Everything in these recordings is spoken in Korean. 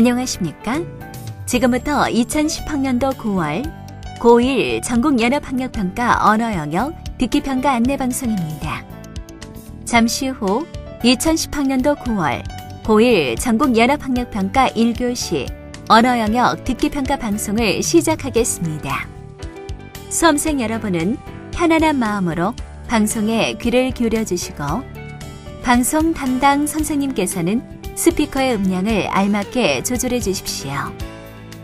안녕하십니까? 지금부터 2010학년도 9월 고1 전국연합학력평가 언어영역 듣기평가 안내방송입니다. 잠시 후 2010학년도 9월 고1 전국연합학력평가 1교시 언어영역 듣기평가 방송을 시작하겠습니다. 수험생 여러분은 편안한 마음으로 방송에 귀를 기울여 주시고 방송 담당 선생님께서는 스피커의 음량을 알맞게 조절해 주십시오.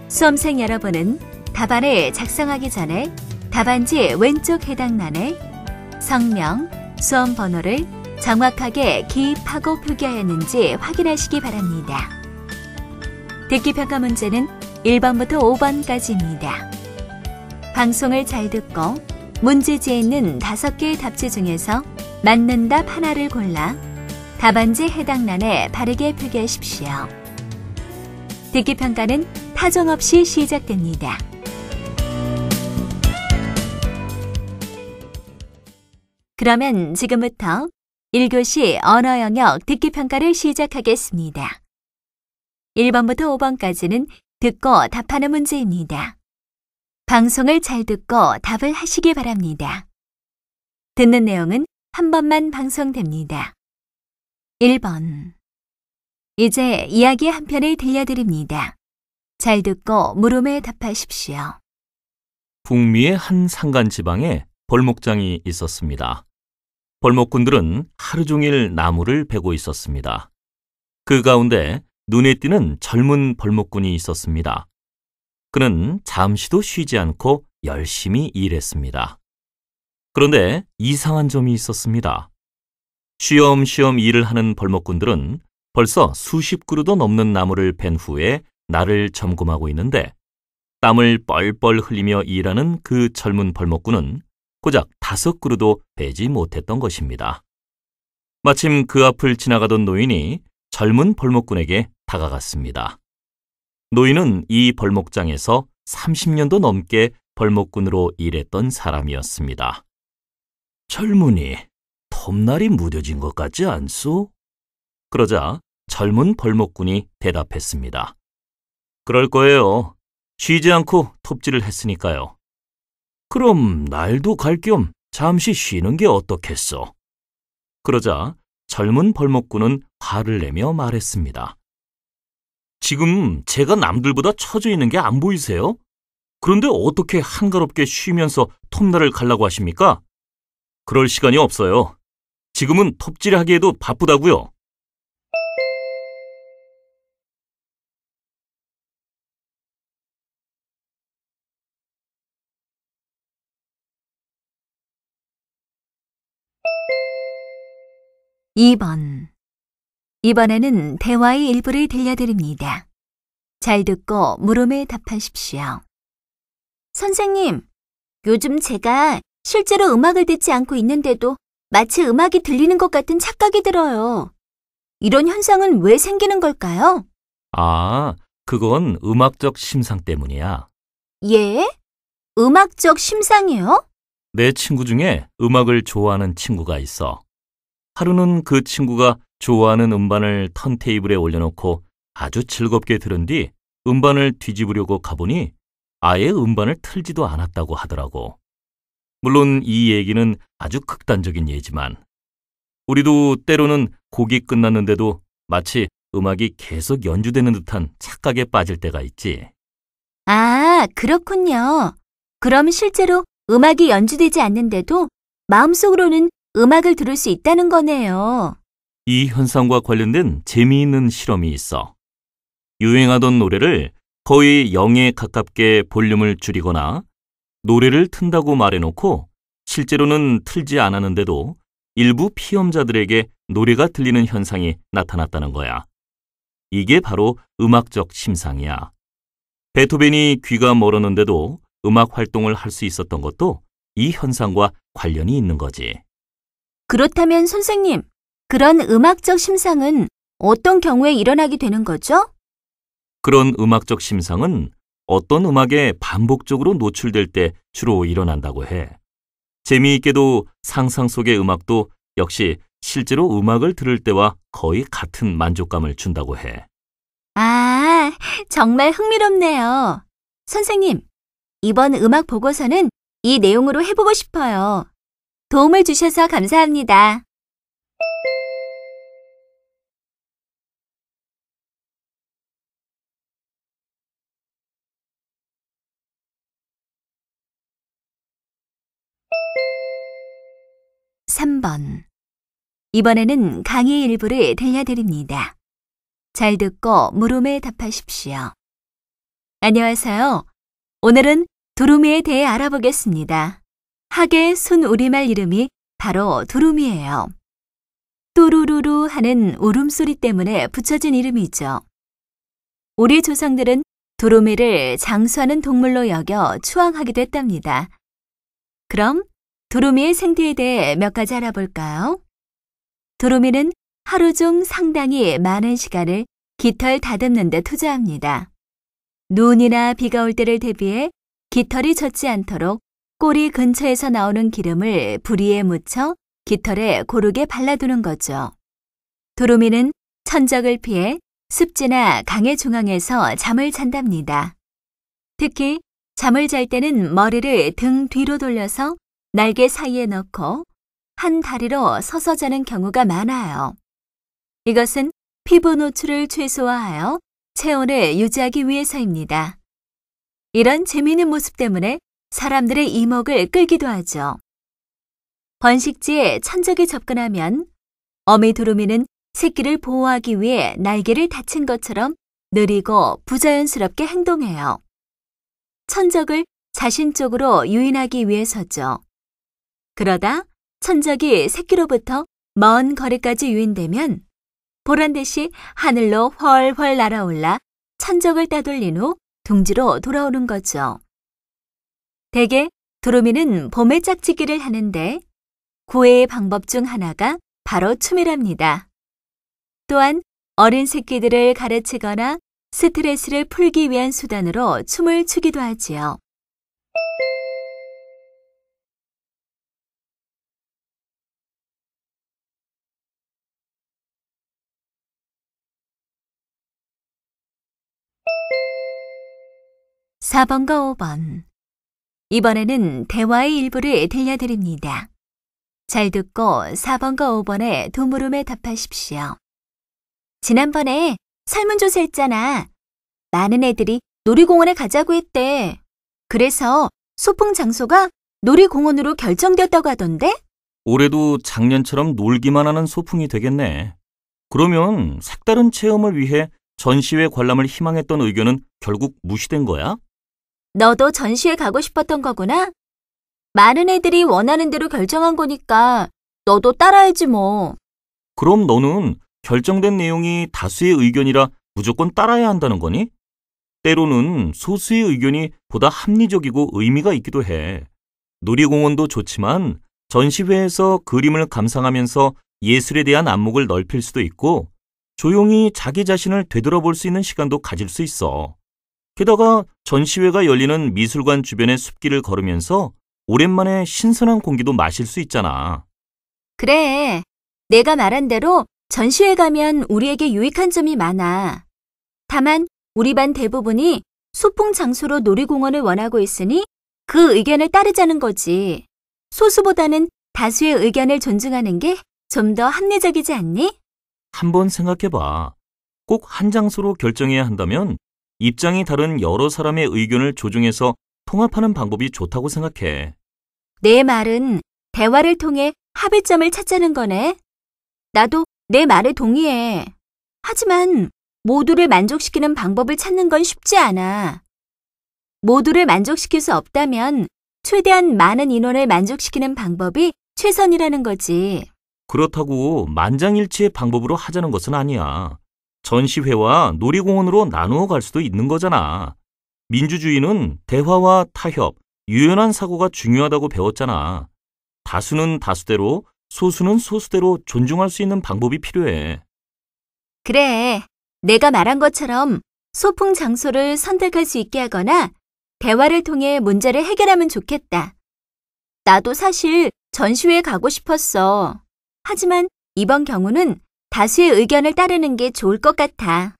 수험생 여러분은 답안을 작성하기 전에 답안지 왼쪽 해당란에 성명, 수험 번호를 정확하게 기입하고 표기하였는지 확인하시기 바랍니다. 듣기 평가 문제는 1번부터 5번까지입니다. 방송을 잘 듣고 문제지에 있는 5개의 답지 중에서 맞는 답 하나를 골라 답안지 해당 란에 바르게 표기하십시오. 듣기 평가는 타정 없이 시작됩니다. 그러면 지금부터 1교시 언어 영역 듣기 평가를 시작하겠습니다. 1번부터 5번까지는 듣고 답하는 문제입니다. 방송을 잘 듣고 답을 하시기 바랍니다. 듣는 내용은 한 번만 방송됩니다. 1번. 이제 이야기 한 편을 들려드립니다. 잘 듣고 물음에 답하십시오. 북미의 한 산간 지방에 벌목장이 있었습니다. 벌목꾼들은 하루 종일 나무를 베고 있었습니다. 그 가운데 눈에 띄는 젊은 벌목꾼이 있었습니다. 그는 잠시도 쉬지 않고 열심히 일했습니다. 그런데 이상한 점이 있었습니다. 쉬엄쉬엄 일을 하는 벌목꾼들은 벌써 수십 그루도 넘는 나무를 벤 후에 나를 점검하고 있는데 땀을 뻘뻘 흘리며 일하는 그 젊은 벌목꾼은 고작 다섯 그루도 베지 못했던 것입니다. 마침 그 앞을 지나가던 노인이 젊은 벌목꾼에게 다가갔습니다. 노인은 이 벌목장에서 30년도 넘게 벌목꾼으로 일했던 사람이었습니다. 젊은이, 톱날이 무뎌진 것 같지 않소? 그러자 젊은 벌목꾼이 대답했습니다. 그럴 거예요. 쉬지 않고 톱질을 했으니까요. 그럼 날도 갈 겸 잠시 쉬는 게어떻겠소 그러자 젊은 벌목꾼은 화를 내며 말했습니다. 지금 제가 남들보다 처져 있는 게 안 보이세요? 그런데 어떻게 한가롭게 쉬면서 톱날을 갈라고 하십니까? 그럴 시간이 없어요. 지금은 톱질하기에도 바쁘다고요. (2번) 이번에는 대화의 일부를 들려드립니다. 잘 듣고 물음에 답하십시오. 선생님, 요즘 제가 실제로 음악을 듣지 않고 있는데도 마치 음악이 들리는 것 같은 착각이 들어요. 이런 현상은 왜 생기는 걸까요? 아, 그건 음악적 심상 때문이야. 예? 음악적 심상이요? 내 친구 중에 음악을 좋아하는 친구가 있어. 하루는 그 친구가 좋아하는 음반을 턴테이블에 올려놓고 아주 즐겁게 들은 뒤 음반을 뒤집으려고 가보니 아예 음반을 틀지도 않았다고 하더라고. 물론 이 얘기는 아주 극단적인 예지만 우리도 때로는 곡이 끝났는데도 마치 음악이 계속 연주되는 듯한 착각에 빠질 때가 있지. 아, 그렇군요. 그럼 실제로 음악이 연주되지 않는데도 마음속으로는 음악을 들을 수 있다는 거네요. 이 현상과 관련된 재미있는 실험이 있어. 유행하던 노래를 거의 0에 가깝게 볼륨을 줄이거나 노래를 튼다고 말해놓고 실제로는 틀지 않았는데도 일부 피험자들에게 노래가 들리는 현상이 나타났다는 거야. 이게 바로 음악적 심상이야. 베토벤이 귀가 멀었는데도 음악 활동을 할 수 있었던 것도 이 현상과 관련이 있는 거지. 그렇다면 선생님, 그런 음악적 심상은 어떤 경우에 일어나게 되는 거죠? 그런 음악적 심상은 어떤 음악에 반복적으로 노출될 때 주로 일어난다고 해. 재미있게도 상상 속의 음악도 역시 실제로 음악을 들을 때와 거의 같은 만족감을 준다고 해. 아, 정말 흥미롭네요. 선생님, 이번 음악 보고서는 이 내용으로 해보고 싶어요. 도움을 주셔서 감사합니다. 3번. 이번에는 강의 일부를 들려드립니다. 잘 듣고 물음에 답하십시오. 안녕하세요. 오늘은 두루미에 대해 알아보겠습니다. 하계 순 우리말 이름이 바로 두루미예요. 또루루루 하는 울음소리 때문에 붙여진 이름이죠. 우리 조상들은 두루미를 장수하는 동물로 여겨 추앙하기도 했답니다. 그럼 도루미의 생태에 대해 몇 가지 알아볼까요? 도루미는 하루 중 상당히 많은 시간을 깃털 다듬는 데 투자합니다. 눈이나 비가 올 때를 대비해 깃털이 젖지 않도록 꼬리 근처에서 나오는 기름을 부리에 묻혀 깃털에 고르게 발라두는 거죠. 도루미는 천적을 피해 습지나 강의 중앙에서 잠을 잔답니다. 특히 잠을 잘 때는 머리를 등 뒤로 돌려서 날개 사이에 넣고 한 다리로 서서 자는 경우가 많아요. 이것은 피부 노출을 최소화하여 체온을 유지하기 위해서입니다. 이런 재미있는 모습 때문에 사람들의 이목을 끌기도 하죠. 번식지에 천적이 접근하면 어미도루미는 새끼를 보호하기 위해 날개를 다친 것처럼 느리고 부자연스럽게 행동해요. 천적을 자신 쪽으로 유인하기 위해서죠. 그러다 천적이 새끼로부터 먼 거리까지 유인되면 보란듯이 하늘로 훨훨 날아올라 천적을 따돌린 후 둥지로 돌아오는 거죠. 대개 도루미는 봄에 짝짓기를 하는데 구애의 방법 중 하나가 바로 춤이랍니다. 또한 어린 새끼들을 가르치거나 스트레스를 풀기 위한 수단으로 춤을 추기도 하지요. 4번과 5번. 이번에는 대화의 일부를 들려드립니다. 잘 듣고 4번과 5번의 두 물음에 답하십시오. 지난번에 설문조사 했잖아. 많은 애들이 놀이공원에 가자고 했대. 그래서 소풍 장소가 놀이공원으로 결정되었다고 하던데? 올해도 작년처럼 놀기만 하는 소풍이 되겠네. 그러면 색다른 체험을 위해 전시회 관람을 희망했던 의견은 결국 무시된 거야? 너도 전시회 가고 싶었던 거구나? 많은 애들이 원하는 대로 결정한 거니까 너도 따라야지 뭐. 그럼 너는 결정된 내용이 다수의 의견이라 무조건 따라야 한다는 거니? 때로는 소수의 의견이 보다 합리적이고 의미가 있기도 해. 놀이공원도 좋지만 전시회에서 그림을 감상하면서 예술에 대한 안목을 넓힐 수도 있고 조용히 자기 자신을 되돌아볼 수 있는 시간도 가질 수 있어. 게다가 전시회가 열리는 미술관 주변의 숲길을 걸으면서 오랜만에 신선한 공기도 마실 수 있잖아. 그래. 내가 말한 대로 전시회 가면 우리에게 유익한 점이 많아. 다만 우리 반 대부분이 소풍 장소로 놀이공원을 원하고 있으니 그 의견을 따르자는 거지. 소수보다는 다수의 의견을 존중하는 게 좀 더 합리적이지 않니? 한 번 생각해봐. 꼭 한 장소로 결정해야 한다면 입장이 다른 여러 사람의 의견을 조정해서 통합하는 방법이 좋다고 생각해. 내 말은 대화를 통해 합의점을 찾자는 거네. 나도 내 말에 동의해. 하지만 모두를 만족시키는 방법을 찾는 건 쉽지 않아. 모두를 만족시킬 수 없다면 최대한 많은 인원을 만족시키는 방법이 최선이라는 거지. 그렇다고 만장일치의 방법으로 하자는 것은 아니야. 전시회와 놀이공원으로 나누어 갈 수도 있는 거잖아. 민주주의는 대화와 타협, 유연한 사고가 중요하다고 배웠잖아. 다수는 다수대로, 소수는 소수대로 존중할 수 있는 방법이 필요해. 그래. 내가 말한 것처럼 소풍 장소를 선택할 수 있게 하거나 대화를 통해 문제를 해결하면 좋겠다. 나도 사실 전시회 가고 싶었어. 하지만 이번 경우는 다수의 의견을 따르는 게 좋을 것 같아.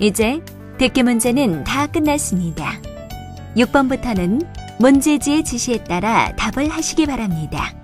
이제 듣기 문제는 다 끝났습니다. 6번부터는 문제지의 지시에 따라 답을 하시기 바랍니다.